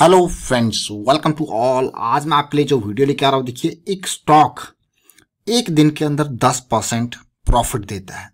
hello friends welcome to all आज मैं आपके लिए जो वीडियो लेके आ रहा हूँ देखिए एक स्टॉक एक दिन के अंदर 10 परसेंट प्रॉफिट देता है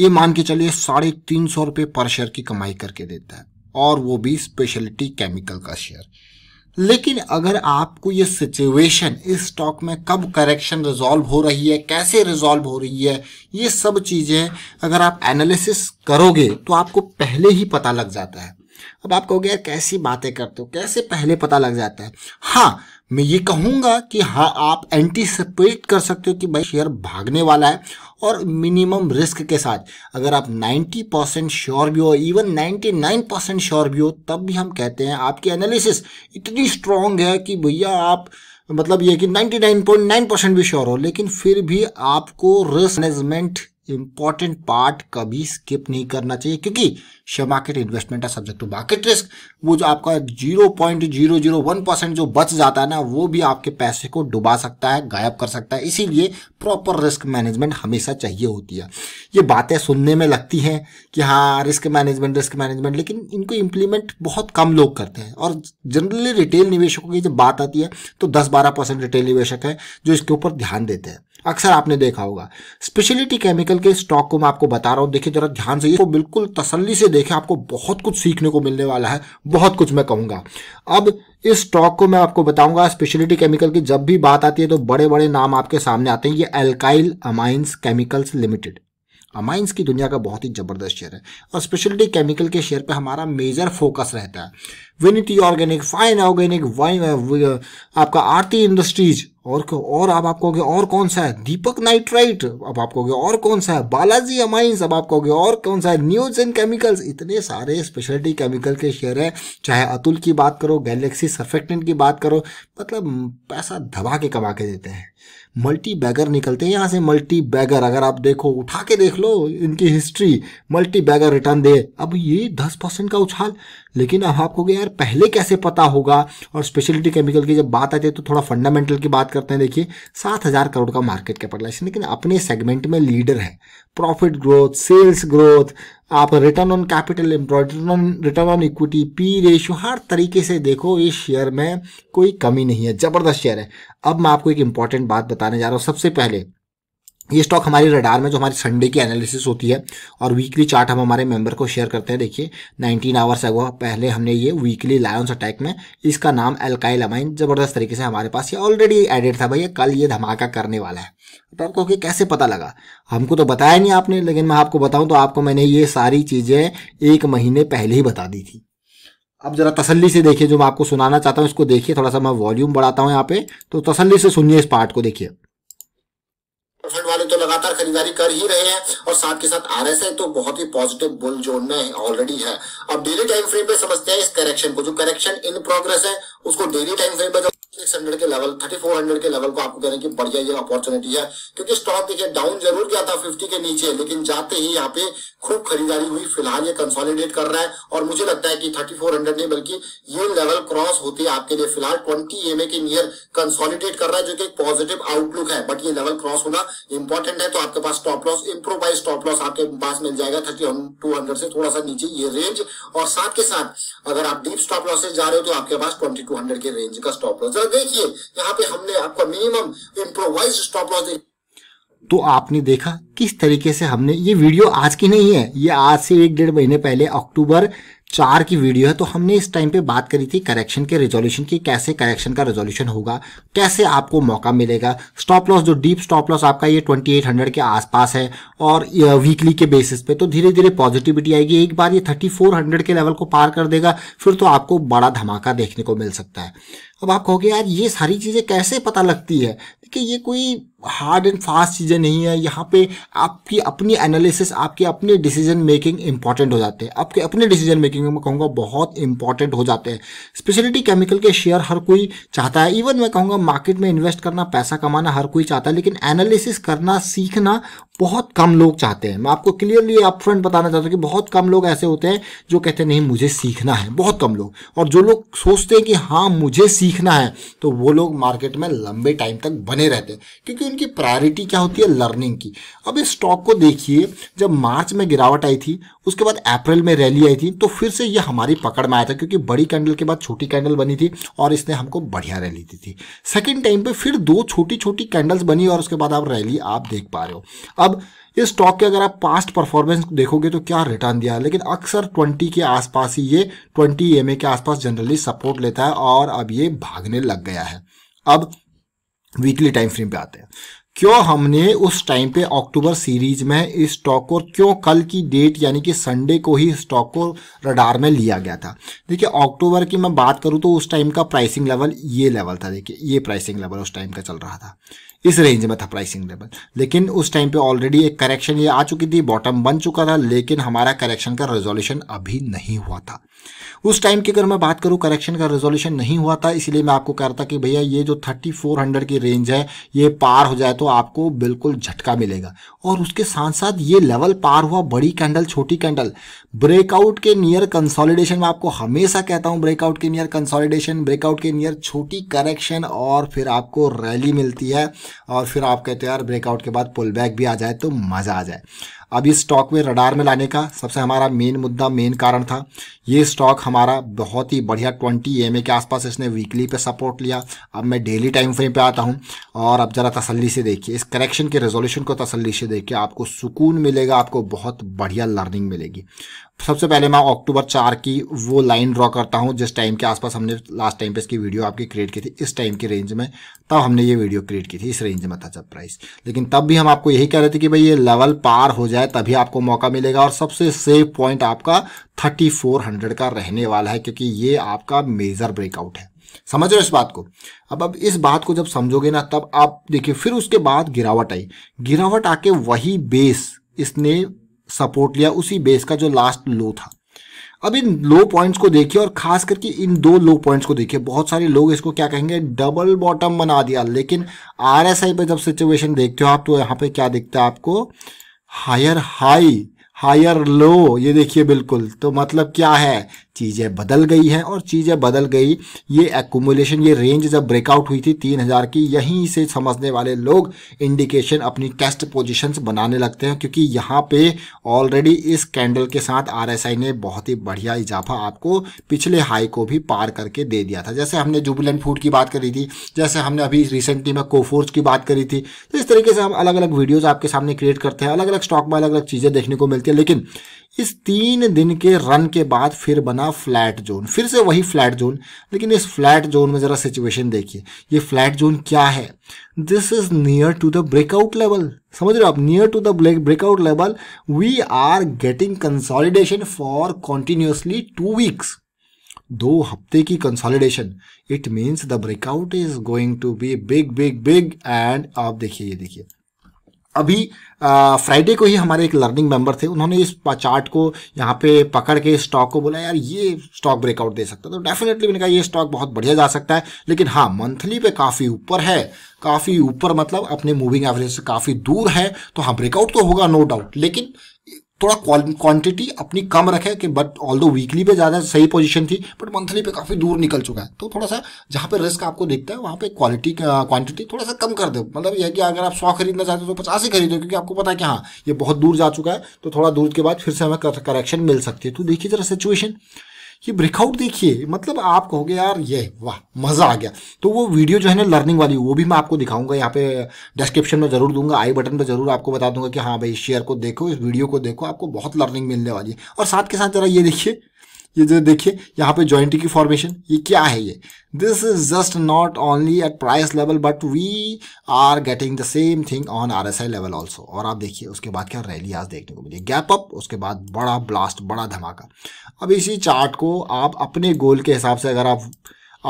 ये मान के चलिए साढ़े तीन सौ रुपये पर शेयर की कमाई करके देता है और वो भी स्पेशलिटी केमिकल का शेयर लेकिन अगर आपको ये सिचुएशन इस स्टॉक में कब करेक्शन रिजॉल्व हो रही है कैसे रिजॉल्व हो रही है ये सब चीज़ें अगर आप एनालिसिस करोगे तो आपको पहले ही पता लग जाता है अब आप कहोगे यार कैसी बातें करते हो कैसे पहले पता लग जाता है हाँ मैं ये कहूँगा कि हाँ आप एंटीसिपेट कर सकते हो कि भाई शेयर भागने वाला है और मिनिमम रिस्क के साथ अगर आप 90 परसेंट श्योर भी हो इवन 99 परसेंट श्योर भी हो तब भी हम कहते हैं आपकी एनालिसिस इतनी स्ट्रांग है कि भैया आप मतलब ये कि 99.9 परसेंट भी श्योर हो लेकिन फिर भी आपको रिस्क मैनेजमेंट इंपॉर्टेंट पार्ट कभी स्किप नहीं करना चाहिए क्योंकि शेयर मार्केट इन्वेस्टमेंट है सब्जेक्ट टू मार्केट रिस्क वो जो आपका zero point zero zero one percent जो बच जाता है ना वो भी आपके पैसे को डुबा सकता है गायब कर सकता है इसीलिए प्रॉपर रिस्क मैनेजमेंट हमेशा चाहिए होती है ये बातें सुनने में लगती हैं कि हाँ रिस्क मैनेजमेंट रिस्क मैनेजमेंट लेकिन इनको इम्प्लीमेंट बहुत कम लोग करते हैं और जनरली रिटेल निवेशकों की जब बात आती है तो 10-12 परसेंट रिटेल निवेशक है जो इसके ऊपर ध्यान देते हैं अक्सर आपने देखा होगा स्पेशलिटी केमिकल के स्टॉक को मैं आपको बता रहा हूँ देखिए जरा ध्यान से इसको बिल्कुल तसल्ली से देखें आपको बहुत कुछ सीखने को मिलने वाला है बहुत कुछ मैं कहूँगा अब इस स्टॉक को मैं आपको बताऊंगा स्पेशलिटी केमिकल की जब भी बात आती है तो बड़े बड़े नाम आपके सामने आते हैं ये Alkyl Amines Chemicals Limited Amines की दुनिया का बहुत ही ज़बरदस्त शेयर है और स्पेशलिटी केमिकल के शेयर पे हमारा मेजर फोकस रहता है Vinati Organic Fine Organic fine आपका आरती इंडस्ट्रीज और और अब आप कहोगे और कौन सा है दीपक नाइट्राइट अब आप कहोगे और कौन सा है बालाजी अमाइंस अब आप कहोगे और कौन सा है न्यूज एंड केमिकल्स इतने सारे स्पेशलिटी केमिकल के शेयर हैं चाहे अतुल की बात करो गैलेक्सी सर्फेक्टेंट की बात करो मतलब पैसा दबा के कमा के देते हैं मल्टी बैगर निकलते हैं यहाँ से मल्टी बैगर अगर आप देखो उठा के देख लो इनकी हिस्ट्री मल्टी बैगर रिटर्न दे अब ये दस परसेंट का उछाल लेकिन अब आपको यार पहले कैसे पता होगा और स्पेशलिटी केमिकल की जब बात आती है तो थोड़ा फंडामेंटल की बात करते हैं देखिए सात हज़ार करोड़ का मार्केट कैपिटलाइजेशन लेकिन अपने सेगमेंट में लीडर है प्रॉफिट ग्रोथ सेल्स ग्रोथ आप return on capital employ return on return on equity P ratio हर तरीके से देखो इस शेयर में कोई कमी नहीं है ज़बरदस्त शेयर है अब मैं आपको एक इंपॉर्टेंट बात बताने जा रहा हूँ सबसे पहले ये स्टॉक हमारे रडार में जो हमारी संडे की एनालिसिस होती है और वीकली चार्ट हम हमारे मेंबर को शेयर करते हैं देखिए 19 आवर्स है एगो पहले हमने ये वीकली लायंस अटैक में इसका नाम एल्काइल अमाइन जबरदस्त तरीके से हमारे पास ये ऑलरेडी एडेड था भैया कल ये धमाका करने वाला है तो आपको कि कैसे पता लगा हमको तो बताया नहीं आपने लेकिन मैं आपको बताऊँ तो आपको मैंने ये सारी चीज़ें एक महीने पहले ही बता दी थी अब जरा तसल्ली से देखिए जो मैं आपको सुनाना चाहता हूँ इसको देखिए थोड़ा सा मैं वॉल्यूम बढ़ाता हूँ यहाँ पे तो तसल्ली से सुनिए इस पार्ट को देखिए momento लगातार खरीदारी कर ही रहे हैं और साथ के साथ आर एस आई तो बहुत ही पॉजिटिव बुल जोन में ऑलरेडी है अब डेली टाइम फ्रेम पे समझते हैं इस करेक्शन को जो करेक्शन इन प्रोग्रेस है उसको डेली टाइम फ्रेम पे सिक्स हंड्रेड के लेवल थर्टी फोर हंड्रेड के लेवल को आपको कह रहे हैं कि बढ़िया ये अपॉर्चुनिटी है क्योंकि स्टॉक देखिए डाउन जरूर गया था फिफ्टी के नीचे लेकिन जाते ही यहाँ पे खूब खरीदारी हुई फिलहाल ये कंसोलिडेट कर रहा है और मुझे लगता है कि थर्टी फोर हंड्रेड नहीं बल्कि ये लेवल क्रॉस होते आपके लिए फिलहाल ट्वेंटी एम के नियर कंसोलिडेट कर रहा है जो कि एक पॉजिटिव आउटलुक है बट ये लेवल क्रॉस होना इंपॉर्टेंट लेते हैं तो आपके पास stop loss improvise stop loss आपके पास मिल जाएगा थर्टी टू हंड्रेड से थोड़ा सा नीचे ये रेंज और साथ के साथ अगर आप डीप स्टॉप लॉस से जा रहे हो तो आपके पास ट्वेंटी टू हंड्रेड के रेंज का स्टॉप लॉस जरा देखिए यहाँ पे हमने आपका मिनिमम इम्प्रोवाइज स्टॉप लॉस तो आपने देखा किस तरीके से हमने ये वीडियो आज की नहीं है ये आज से एक डेढ़ महीने पहले अक्टूबर चार की वीडियो है तो हमने इस टाइम पे बात करी थी करेक्शन के रेजोल्यूशन की कैसे करेक्शन का रेजोल्यूशन होगा कैसे आपको मौका मिलेगा स्टॉप लॉस जो डीप स्टॉप लॉस आपका ये 2800 के आसपास है और वीकली के बेसिस पे तो धीरे धीरे पॉजिटिविटी आएगी एक बार ये 3400 के लेवल को पार कर देगा फिर तो आपको बड़ा धमाका देखने को मिल सकता है अब आप कहोगे यार ये सारी चीज़ें कैसे पता लगती है देखिए ये कोई हार्ड एंड फास्ट चीज़ें नहीं है यहाँ पे आपकी अपनी एनालिसिस आपके अपने डिसीजन मेकिंग इंपॉर्टेंट हो जाते हैं आपके अपने डिसीजन मेकिंग में कहूँगा बहुत इंपॉर्टेंट हो जाते हैं स्पेशलिटी केमिकल के शेयर हर कोई चाहता है इवन मैं कहूँगा मार्केट में इन्वेस्ट करना पैसा कमाना हर कोई चाहता है लेकिन एनालिसिस करना सीखना बहुत कम लोग चाहते हैं मैं आपको क्लियरली आप फ्रेंड बताना चाहता हूँ कि बहुत कम लोग ऐसे होते हैं जो कहते हैं नहीं मुझे सीखना है बहुत कम लोग और जो लोग सोचते हैं कि हाँ मुझे सीख सीखना है तो वो लोग मार्केट में लंबे टाइम तक बने रहते हैं क्योंकि उनकी प्रायोरिटी क्या होती है लर्निंग की अब इस स्टॉक को देखिए जब मार्च में गिरावट आई थी उसके बाद अप्रैल में रैली आई थी तो फिर से ये हमारी पकड़ में आया था क्योंकि बड़ी कैंडल के बाद छोटी कैंडल बनी थी और इसने हमको बढ़िया रैली दी थी सेकेंड टाइम पर फिर दो छोटी छोटी कैंडल्स बनी और उसके बाद आप रैली आप देख पा रहे हो अब इस स्टॉक के अगर आप पास्ट परफॉर्मेंस देखोगे तो क्या रिटर्न दिया है लेकिन अक्सर 20 के आसपास ही ये 20 एम के आसपास जनरली सपोर्ट लेता है और अब ये भागने लग गया है अब वीकली टाइम फ्रेम पे आते हैं क्यों हमने उस टाइम पे अक्टूबर सीरीज में इस स्टॉक को क्यों कल की डेट यानी कि संडे को ही स्टॉक को रडार में लिया गया था देखिए अक्टूबर की मैं बात करूँ तो उस टाइम का प्राइसिंग लेवल ये लेवल था देखिए ये प्राइसिंग लेवल उस टाइम का चल रहा था इस रेंज में था प्राइसिंग लेवल लेकिन उस टाइम पे ऑलरेडी एक करेक्शन ये आ चुकी थी बॉटम बन चुका था लेकिन हमारा करेक्शन का रेजोल्यूशन अभी नहीं हुआ था उस टाइम की अगर मैं बात करूं करेक्शन का रेजोल्यूशन नहीं हुआ था इसलिए मैं आपको कह रहा था कि भैया ये जो 3400 की रेंज है ये पार हो जाए तो आपको बिल्कुल झटका मिलेगा और उसके साथ साथ ये लेवल पार हुआ बड़ी कैंडल छोटी कैंडल ब्रेकआउट के नियर कंसोलिडेशन में आपको हमेशा कहता हूं ब्रेकआउट के नियर कंसोलिडेशन ब्रेकआउट के नियर छोटी करेक्शन और फिर आपको रैली मिलती है और फिर आप कहते हैं यार ब्रेकआउट के बाद पुल बैक भी आ जाए तो मज़ा आ जाए अब इस स्टॉक में रडार में लाने का सबसे हमारा मेन मुद्दा मेन कारण था ये स्टॉक हमारा बहुत ही बढ़िया ट्वेंटी एम के आसपास इसने वीकली पे सपोर्ट लिया अब मैं डेली टाइम फ्रेम पे आता हूँ और अब ज़रा तसल्ली से देखिए इस करेक्शन के रेजोल्यूशन को तसल्ली से देखिए आपको सुकून मिलेगा आपको बहुत बढ़िया लर्निंग मिलेगी सबसे पहले मैं अक्टूबर चार की वो लाइन ड्रॉ करता हूँ जिस टाइम के आसपास हमने लास्ट टाइम पे इसकी वीडियो आपकी क्रिएट की थी इस टाइम के रेंज में तब हमने ये वीडियो क्रिएट की थी इस रेंज में था जब प्राइस लेकिन तब भी हम आपको यही कह रहे थे कि भाई ये लेवल पार हो जाए तभी आपको मौका मिलेगा और सबसे सेफ पॉइंट आपका थर्टी फोर हंड्रेड का रहने वाला है क्योंकि ये आपका मेजर ब्रेकआउट है समझ रहे इस बात को अब अब इस बात को जब समझोगे ना तब आप देखिए फिर उसके बाद गिरावट आई गिरावट आके वही बेस इसने सपोर्ट लिया उसी बेस का जो लास्ट लो था अब इन लो पॉइंट्स को देखिए और खास करके इन दो लो पॉइंट्स को देखिए बहुत सारे लोग इसको क्या कहेंगे डबल बॉटम बना दिया लेकिन आर एस आई पर जब सिचुएशन देखते हो आप तो यहाँ पे क्या देखते हैं आपको हायर हाई हायर लो ये देखिए बिल्कुल तो मतलब क्या है चीज़ें बदल गई हैं और चीज़ें बदल गई ये एकोमोलेशन ये रेंज जब ब्रेकआउट हुई थी तीन हज़ार की यहीं से समझने वाले लोग इंडिकेशन अपनी टेस्ट पोजीशंस बनाने लगते हैं क्योंकि यहाँ पे ऑलरेडी इस कैंडल के साथ आरएसआई ने बहुत ही बढ़िया इजाफा आपको पिछले हाई को भी पार करके दे दिया था जैसे हमने जुबिलेंट फूड की बात करी थी जैसे हमने अभी रिसेंटली में कोफोर्स की बात करी थी तो इस तरीके से हम अलग अलग वीडियोज़ आपके सामने क्रिएट करते हैं अलग अलग स्टॉक में अलग अलग चीज़ें देखने को मिलती है लेकिन इस तीन दिन के रन के बाद फिर बना फ्लैट जोन फिर से वही फ्लैट जोन लेकिन इस फ्लैट जोन में ज़रा सिचुएशन देखिए ये फ्लैट जोन क्या है this is near to the breakout level समझ रहे हो आप near to the breakout level we are getting consolidation for continuously two weeks दो हफ्ते की consolidation it means the breakout is going to be big big big and आप देखिए ये देखिए अभी फ्राइडे को ही हमारे एक लर्निंग मेंबर थे उन्होंने इस चार्ट को यहाँ पे पकड़ के स्टॉक को बोला यार ये स्टॉक ब्रेकआउट दे सकता है तो डेफिनेटली मैंने कहा ये स्टॉक बहुत बढ़िया जा सकता है लेकिन हाँ मंथली पे काफ़ी ऊपर है काफ़ी ऊपर मतलब अपने मूविंग एवरेज से काफ़ी दूर है तो हाँ ब्रेकआउट तो होगा नो डाउट लेकिन थोड़ा क्वांटिटी अपनी कम रखे कि बट ऑल दो वीकली पे ज़्यादा सही पोजीशन थी बट मंथली पे काफ़ी दूर निकल चुका है तो थोड़ा सा जहाँ पे रिस्क आपको दिखता है वहाँ पे क्वालिटी क्वांटिटी थोड़ा सा कम कर दो मतलब यह कि अगर आप सौ खरीदना चाहते हो तो पचास ही खरीदो क्योंकि आपको पता है कि हाँ ये बहुत दूर जा चुका है तो थोड़ा दूर के बाद फिर से हमें करेक्शन मिल सकती है तो देखिए जरा सिचुएशन ये ब्रेकआउट देखिए मतलब आप कहोगे यार ये वाह मज़ा आ गया तो वो वीडियो जो है ना लर्निंग वाली वो भी मैं आपको दिखाऊंगा यहाँ पे डिस्क्रिप्शन में ज़रूर दूंगा आई बटन पे ज़रूर आपको बता दूंगा कि हाँ भाई शेयर को देखो इस वीडियो को देखो आपको बहुत लर्निंग मिलने वाली है और साथ के साथ ज़रा ये देखिए ये जो देखिए यहाँ पे ज्वाइंट की फॉर्मेशन ये क्या है ये this is just not only at price level but we are getting the same thing on R S I level also और आप देखिए उसके बाद क्या रैली आज देखने को मिली गैप अप उसके बाद बड़ा ब्लास्ट बड़ा धमाका अब इसी चार्ट को आप अपने गोल के हिसाब से अगर आप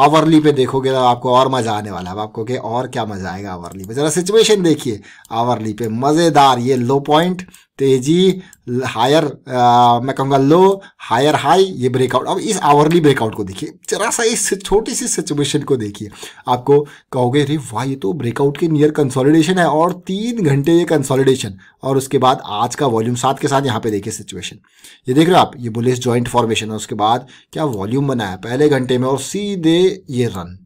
आवरली पे देखोगे तो आपको और मज़ा आने वाला है आपको के और क्या मज़ा आएगा आवरली पे ज़रा सिचुएशन देखिए आवरली पे मज़ेदार ये लो पॉइंट तेजी हायर आ, uh, मैं कहूँगा लो हायर हाई ये ब्रेकआउट अब इस आवरली ब्रेकआउट को देखिए जरा सा इस छोटी सी सिचुएशन को देखिए आपको कहोगे अरे वाह ये तो ब्रेकआउट के नियर कंसोलिडेशन है और तीन घंटे ये कंसोलिडेशन और उसके बाद आज का वॉल्यूम साथ के साथ यहाँ पे देखिए सिचुएशन ये देख रहे हो आप ये बुलिस ज्वाइंट फॉर्मेशन है उसके बाद क्या वॉल्यूम बनाया पहले घंटे में और सीधे ये रन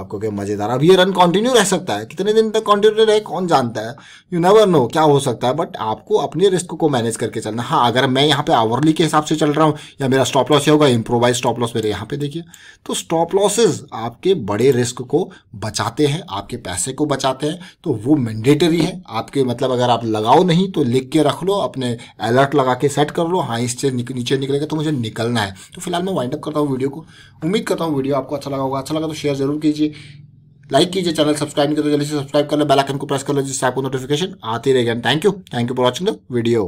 आपको क्या मज़ेदार अब ये रन कंटिन्यू रह सकता है कितने दिन तक कंटिन्यू रहे कौन जानता है यू नेवर नो क्या हो सकता है बट आपको अपने रिस्क को मैनेज करके चलना हाँ अगर मैं यहाँ पे आवरली के हिसाब से चल रहा हूँ या मेरा स्टॉप लॉस होगा इम्प्रोवाइज स्टॉप लॉस मेरे यहाँ पे देखिए तो स्टॉप लॉसेज आपके बड़े रिस्क को बचाते हैं आपके पैसे को बचाते हैं तो वो मैंडेटरी है आपके मतलब अगर आप लगाओ नहीं तो लिख के रख लो अपने अलर्ट लगा के सेट कर लो हाँ इससे नीचे निकलेगा तो मुझे निकलना है तो फिलहाल मैं वाइंड अप करता हूँ वीडियो को उम्मीद करता हूँ वीडियो आपको अच्छा लगा होगा अच्छा लगा तो शेयर जरूर कीजिए कीजिए लाइक कीजिए चैनल सब्सक्राइब नहीं करते तो जल्दी से सब्सक्राइब कर लो बेल आइकन को प्रेस कर लो जिससे आपको नोटिफिकेशन आती रहेगी thank you thank you for watching the video